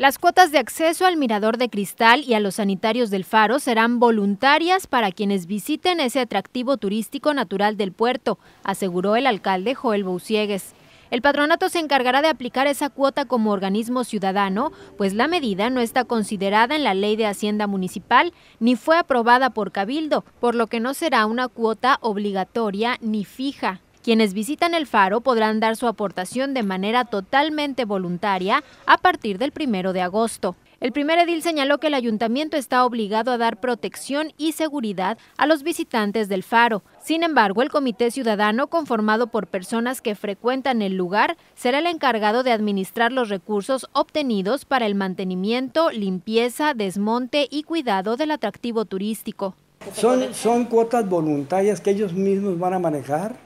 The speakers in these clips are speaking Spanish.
Las cuotas de acceso al mirador de cristal y a los sanitarios del faro serán voluntarias para quienes visiten ese atractivo turístico natural del puerto, aseguró el alcalde Joel Bouciegues. El patronato se encargará de aplicar esa cuota como organismo ciudadano, pues la medida no está considerada en la ley de Hacienda Municipal ni fue aprobada por Cabildo, por lo que no será una cuota obligatoria ni fija. Quienes visitan el faro podrán dar su aportación de manera totalmente voluntaria a partir del 1 de agosto. El primer edil señaló que el ayuntamiento está obligado a dar protección y seguridad a los visitantes del faro. Sin embargo, el comité ciudadano, conformado por personas que frecuentan el lugar, será el encargado de administrar los recursos obtenidos para el mantenimiento, limpieza, desmonte y cuidado del atractivo turístico. Son, son cuotas voluntarias que ellos mismos van a manejar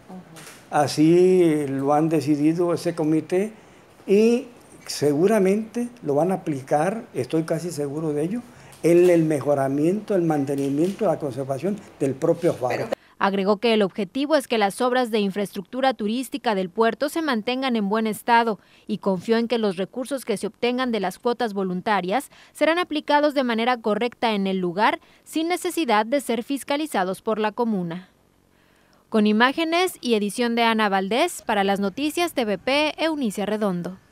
Así lo han decidido ese comité y seguramente lo van a aplicar, estoy casi seguro de ello, en el mejoramiento, el mantenimiento, la conservación del propio faro. Agregó que el objetivo es que las obras de infraestructura turística del puerto se mantengan en buen estado y confió en que los recursos que se obtengan de las cuotas voluntarias serán aplicados de manera correcta en el lugar sin necesidad de ser fiscalizados por la comuna con imágenes y edición de Ana Valdés para las noticias TVP Eunice Redondo.